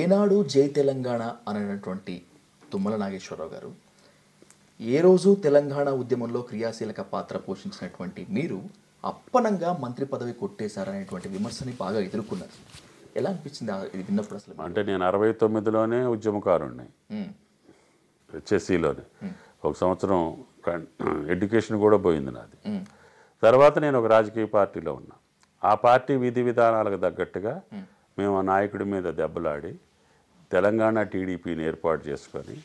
ఏనాడు జై తెలంగాణ అనేటువంటి తుమ్మల నాగేశ్వరరావు గారు ఏ రోజు తెలంగాణ ఉద్యమంలో క్రియాశీలక పాత్ర పోషించినటువంటి మీరు అప్పనంగా మంత్రి పదవి కొట్టేశారనేటువంటి విమర్శని బాగా ఎదుర్కొన్నారు ఎలా అనిపించింది ఇది విన్నప్పుడు అసలు అంటే నేను అరవై తొమ్మిదిలోనే ఉద్యమకారుణ్ణి హెచ్ఎస్సిలోనే ఒక సంవత్సరం ఎడ్యుకేషన్ కూడా పోయింది నాది తర్వాత నేను ఒక రాజకీయ పార్టీలో ఉన్నా ఆ పార్టీ విధి విధానాలకు తగ్గట్టుగా మేము ఆ నాయకుడి మీద దెబ్బలాడి తెలంగాణ టీడీపీని ఏర్పాటు చేసుకొని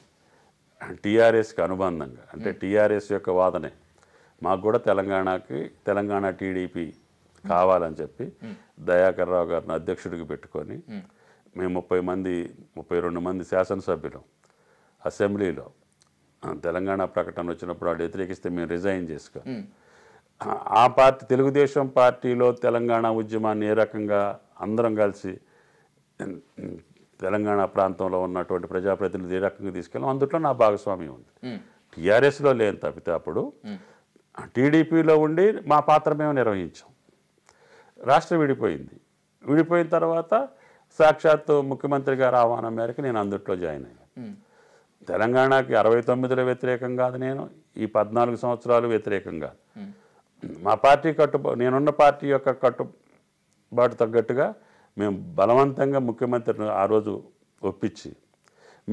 టీఆర్ఎస్కి అనుబంధంగా అంటే టీఆర్ఎస్ యొక్క వాదనే మాకు కూడా తెలంగాణకి తెలంగాణ టీడీపీ కావాలని చెప్పి దయాకర్ రావు గారిని అధ్యక్షుడికి పెట్టుకొని మేము ముప్పై మంది ముప్పై రెండు మంది శాసనసభ్యులు అసెంబ్లీలో తెలంగాణ ప్రకటన వచ్చినప్పుడు వాళ్ళు వ్యతిరేకిస్తే మేము రిజైన్ చేసుకో ఆ పార్టీ తెలుగుదేశం పార్టీలో తెలంగాణ ఉద్యమాన్ని ఏ రకంగా అందరం కలిసి తెలంగాణ ప్రాంతంలో ఉన్నటువంటి ప్రజాప్రతినిధులు ఏ రకంగా తీసుకెళ్ళాం అందుట్లో నా భాగస్వామ్యం ఉంది టీఆర్ఎస్లో లేని తప్పితే అప్పుడు టీడీపీలో ఉండి మా పాత్ర మేము నిర్వహించాం రాష్ట్రం విడిపోయింది విడిపోయిన తర్వాత సాక్షాత్తు ముఖ్యమంత్రి గారు ఆహ్వానం మేరకు నేను అందుట్లో జాయిన్ అయ్యాను తెలంగాణకి అరవై తొమ్మిదిలో వ్యతిరేకం కాదు నేను ఈ పద్నాలుగు సంవత్సరాలు వ్యతిరేకం కాదు మా పార్టీ కట్టు నేనున్న పార్టీ యొక్క కట్టు వాటి తగ్గట్టుగా మేము బలవంతంగా ముఖ్యమంత్రిని ఆ రోజు ఒప్పించి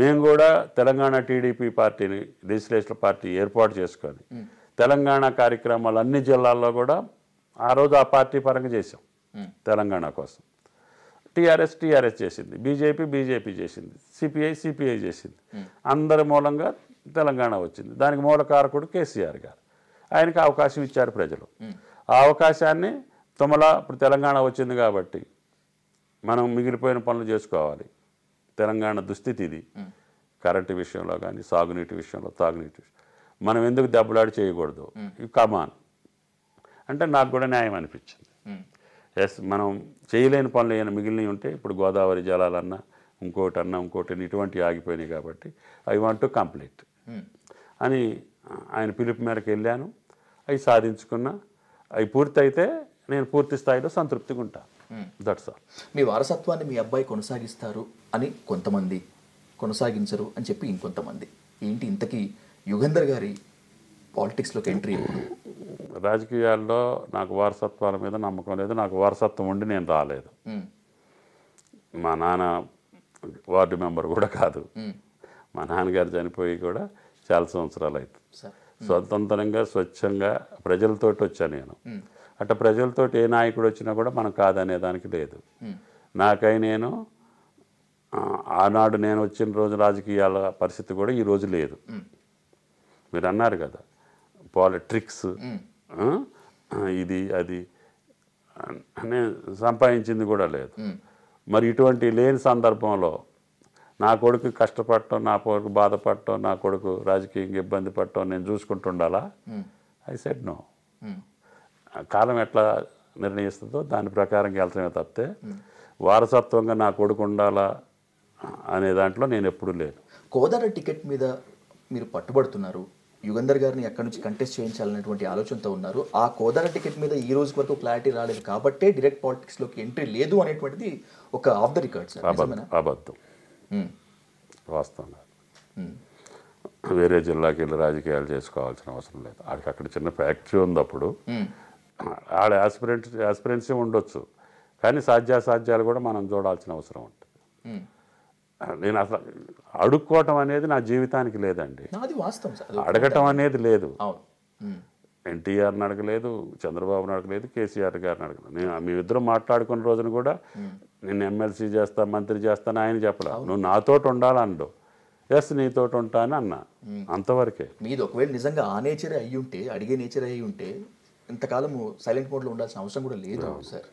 మేము కూడా తెలంగాణ టీడీపీ పార్టీని లెజిస్లేషన్ పార్టీ ఏర్పాటు చేసుకొని తెలంగాణ కార్యక్రమాలు అన్ని జిల్లాల్లో కూడా ఆ రోజు ఆ పార్టీ పరంగా చేసాం తెలంగాణ కోసం టీఆర్ఎస్ టీఆర్ఎస్ చేసింది బీజేపీ బీజేపీ చేసింది సిపిఐ సిపిఐ చేసింది అందరి మూలంగా తెలంగాణ వచ్చింది దానికి మూల కారకుడు కేసీఆర్ గారు ఆయనకి అవకాశం ఇచ్చారు ప్రజలు ఆ అవకాశాన్ని తొమల ఇప్పుడు తెలంగాణ వచ్చింది కాబట్టి మనం మిగిలిపోయిన పనులు చేసుకోవాలి తెలంగాణ దుస్థితి ఇది కరెంటు విషయంలో కానీ సాగునీటి విషయంలో తాగునీటి మనం ఎందుకు దెబ్బలాడి చేయకూడదు కమాన్ అంటే నాకు కూడా న్యాయం అనిపించింది ఎస్ మనం చేయలేని పనులు ఏమైనా మిగిలినవి ఉంటే ఇప్పుడు గోదావరి జలాలన్నా ఇంకోటి అన్నా ఇంకోటి ఇటువంటి ఆగిపోయినాయి కాబట్టి ఐ వాంట్ టు కంప్లీట్ అని ఆయన పిలుపు మేరకు వెళ్ళాను అవి సాధించుకున్నా అవి పూర్తయితే నేను పూర్తి స్థాయిలో సంతృప్తిగా ఉంటాను దట్స్ ఆల్ మీ వారసత్వాన్ని మీ అబ్బాయి కొనసాగిస్తారు అని కొంతమంది కొనసాగించరు అని చెప్పి ఇంకొంతమంది ఏంటి ఇంతకీ యుగంధర్ గారి పాలిటిక్స్లోకి ఎంట్రీ రాజకీయాల్లో నాకు వారసత్వాల మీద నమ్మకం లేదు నాకు వారసత్వం ఉండి నేను రాలేదు hmm. మా నాన్న వార్డు మెంబర్ కూడా కాదు hmm. మా నాన్నగారు చనిపోయి కూడా చాలా సంవత్సరాలు అవుతుంది hmm. స్వతంత్రంగా స్వచ్ఛంగా ప్రజలతోటి వచ్చాను నేను అట్లా ప్రజలతో ఏ నాయకుడు వచ్చినా కూడా మనం కాదనే దానికి లేదు నాకై నేను ఆనాడు నేను వచ్చిన రోజు రాజకీయాల పరిస్థితి కూడా ఈరోజు లేదు మీరు అన్నారు కదా పాలిట్రిక్స్ ఇది అది నేను సంపాదించింది కూడా లేదు మరి ఇటువంటి లేని సందర్భంలో నా కొడుకు కష్టపడటం నా కొడుకు బాధపడటం నా కొడుకు రాజకీయంగా ఇబ్బంది పడటం నేను చూసుకుంటుండాలా ఐ సెడ్ నో కాలం ఎట్లా నిర్ణయిస్తుందో దాని ప్రకారంగా వెళ్తమే తప్పితే వారసత్వంగా నా కొడుకు ఉండాలా అనే దాంట్లో నేను ఎప్పుడూ లేను కోదాడ టికెట్ మీద మీరు పట్టుబడుతున్నారు యుగంధర్ గారిని ఎక్కడి నుంచి కంటెస్ట్ చేయించాలనేటువంటి ఆలోచనతో ఉన్నారు ఆ కోదాడ టికెట్ మీద ఈ రోజు వరకు క్లారిటీ రాలేదు కాబట్టే డైరెక్ట్ పాలిటిక్స్లోకి ఎంట్రీ లేదు అనేటువంటిది ఒక ఆఫ్ ద రికార్డ్స్ అబద్ధం వాస్తవంగా వేరే జిల్లాకి వెళ్ళి రాజకీయాలు చేసుకోవాల్సిన అవసరం లేదు అక్కడ చిన్న ఫ్యాక్టరీ ఉంది అప్పుడు ఆడ ఆస్పిరెంట్ ఆస్పిరెన్సీ ఉండొచ్చు కానీ సాధ్యాసాధ్యాలు కూడా మనం చూడాల్సిన అవసరం ఉంటుంది నేను అసలు అడుక్కోవటం అనేది నా జీవితానికి లేదండి అడగటం అనేది లేదు ఎన్టీఆర్ని అడగలేదు చంద్రబాబుని అడగలేదు కేసీఆర్ గారిని అడగలేదు నేను మీ ఇద్దరు మాట్లాడుకున్న రోజున కూడా నేను ఎమ్మెల్సీ చేస్తా మంత్రి చేస్తాను ఆయన చెప్పలా నువ్వు నాతోటి ఉండాలన్నాడు ఎస్ నీతోటి ఉంటాను అన్న అంతవరకే మీద ఒకవేళ నిజంగా ఆ నేచరే అయ్యి ఉంటే అడిగే నేచరే అయ్యి ఉంటే ఇంతకాలము సైలెంట్ మోడ్లో ఉండాల్సిన అవసరం కూడా లేదు సార్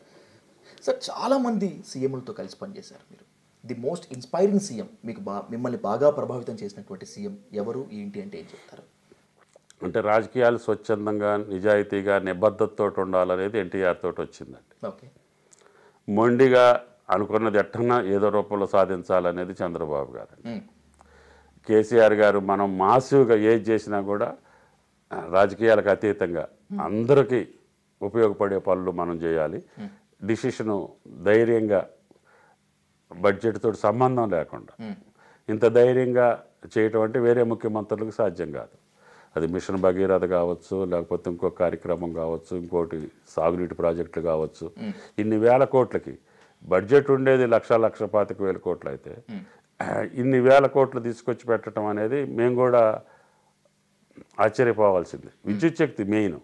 సార్ చాలామంది సీఎంలతో కలిసి పనిచేశారు మీరు ది మోస్ట్ ఇన్స్పైరింగ్ సీఎం మీకు బా మిమ్మల్ని బాగా ప్రభావితం చేసినటువంటి సీఎం ఎవరు ఏంటి అంటే ఏం చెప్తారు అంటే రాజకీయాలు స్వచ్ఛందంగా నిజాయితీగా నిబద్ధతతో ఉండాలనేది ఎన్టీఆర్ తోటి వచ్చిందండి ఓకే మొండిగా అనుకున్నది ఎట్టన్నా ఏదో రూపంలో సాధించాలనేది చంద్రబాబు గారు కేసీఆర్ గారు మనం మాసివ్గా ఏజ్ చేసినా కూడా రాజకీయాలకు అతీతంగా అందరికీ ఉపయోగపడే పనులు మనం చేయాలి డిసిషను ధైర్యంగా బడ్జెట్తో సంబంధం లేకుండా ఇంత ధైర్యంగా చేయటం అంటే వేరే ముఖ్యమంత్రులకు సాధ్యం కాదు అది మిషన్ భగీరథ కావచ్చు లేకపోతే ఇంకో కార్యక్రమం కావచ్చు ఇంకోటి సాగునీటి ప్రాజెక్టులు కావచ్చు ఇన్ని వేల కోట్లకి బడ్జెట్ ఉండేది లక్ష లక్ష పాతిక వేల కోట్లు అయితే ఇన్ని వేల కోట్లు తీసుకొచ్చి పెట్టడం అనేది మేము కూడా ఆశ్చర్యపోవాల్సింది విద్యుత్ శక్తి మెయిన్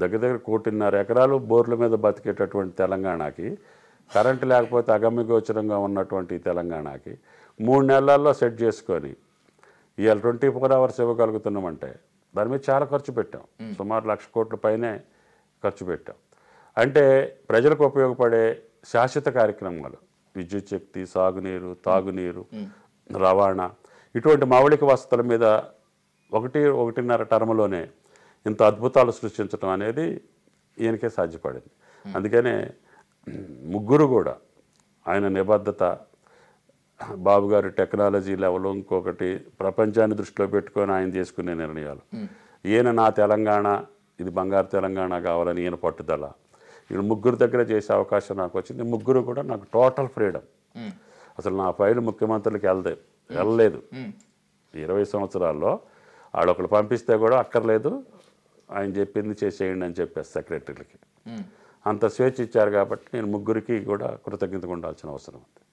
దగ్గర దగ్గర కోటిన్నర ఎకరాలు బోర్ల మీద బతికేటటువంటి తెలంగాణకి కరెంటు లేకపోతే అగమ్యగోచరంగా ఉన్నటువంటి తెలంగాణకి మూడు నెలల్లో సెట్ చేసుకొని ఇవాళ ట్వంటీ ఫోర్ అవర్స్ ఇవ్వగలుగుతున్నామంటే దాని మీద చాలా ఖర్చు పెట్టాం సుమారు లక్ష కోట్ల పైనే ఖర్చు పెట్టాం అంటే ప్రజలకు ఉపయోగపడే శాశ్వత కార్యక్రమాలు విద్యుత్ శక్తి సాగునీరు తాగునీరు రవాణా ఇటువంటి మౌలిక వసతుల మీద ఒకటి ఒకటిన్నర టర్మ్లోనే ఇంత అద్భుతాలు సృష్టించడం అనేది ఈయనకే సాధ్యపడింది hmm. అందుకనే ముగ్గురు కూడా ఆయన నిబద్ధత బాబు గారు టెక్నాలజీ లెవెల్ ఇంకొకటి ప్రపంచాన్ని దృష్టిలో పెట్టుకొని ఆయన చేసుకునే నిర్ణయాలు hmm. ఈయన నా తెలంగాణ ఇది బంగారు తెలంగాణ కావాలని ఈయన పట్టుదల ఈయన ముగ్గురు దగ్గర చేసే అవకాశం నాకు వచ్చింది ముగ్గురు కూడా నాకు టోటల్ ఫ్రీడమ్ hmm. అసలు నా ఫైల్ ముఖ్యమంత్రులకి వెళ్ళదే వెళ్ళలేదు ఇరవై సంవత్సరాల్లో వాళ్ళొకరు పంపిస్తే కూడా అక్కర్లేదు ఆయన చెప్పింది చేసేయండి అని చెప్పేసి సెక్రటరీలకి అంత స్వేచ్ఛ ఇచ్చారు కాబట్టి నేను ముగ్గురికి కూడా కృతజ్ఞతగా ఉండాల్సిన అవసరం ఉంది